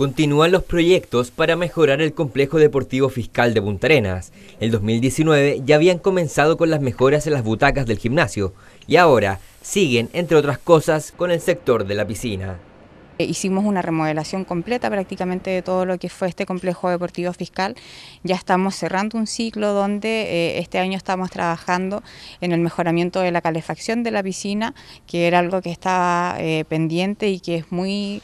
Continúan los proyectos para mejorar el complejo deportivo fiscal de Punta Arenas. El 2019 ya habían comenzado con las mejoras en las butacas del gimnasio y ahora siguen, entre otras cosas, con el sector de la piscina. Eh, hicimos una remodelación completa prácticamente de todo lo que fue este complejo deportivo fiscal. Ya estamos cerrando un ciclo donde eh, este año estamos trabajando en el mejoramiento de la calefacción de la piscina, que era algo que estaba eh, pendiente y que es muy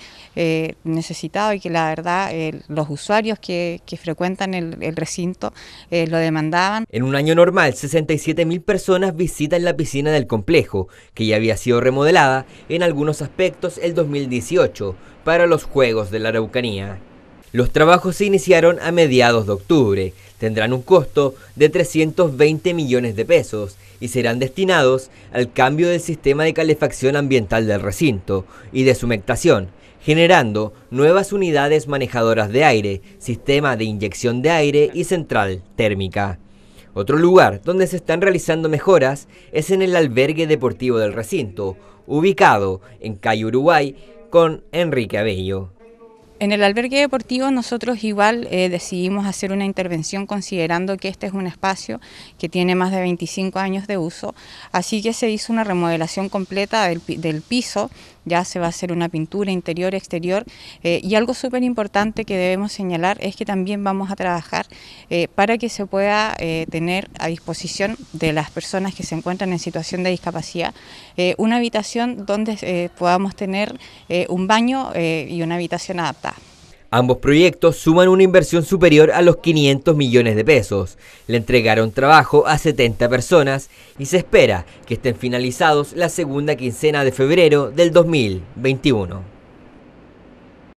necesitado y que la verdad los usuarios que, frecuentan el, recinto lo demandaban. En un año normal, 67.000 personas visitan la piscina del complejo, que ya había sido remodelada en algunos aspectos el 2018 para los Juegos de la Araucanía. Los trabajos se iniciaron a mediados de octubre, tendrán un costo de 320 millones de pesos y serán destinados al cambio del sistema de calefacción ambiental del recinto y de su generando nuevas unidades manejadoras de aire, sistema de inyección de aire y central térmica. Otro lugar donde se están realizando mejoras es en el albergue deportivo del recinto, ubicado en Calle Uruguay, con Enrique Abello. En el albergue deportivo nosotros igual eh, decidimos hacer una intervención considerando que este es un espacio que tiene más de 25 años de uso, así que se hizo una remodelación completa del piso ya se va a hacer una pintura interior, exterior. Eh, y algo súper importante que debemos señalar es que también vamos a trabajar eh, para que se pueda eh, tener a disposición de las personas que se encuentran en situación de discapacidad una habitación donde podamos tener un baño y una habitación adaptada. Ambos proyectos suman una inversión superior a los 500 millones de pesos. Le entregaron trabajo a 70 personas y se espera que estén finalizados la segunda quincena de febrero del 2021.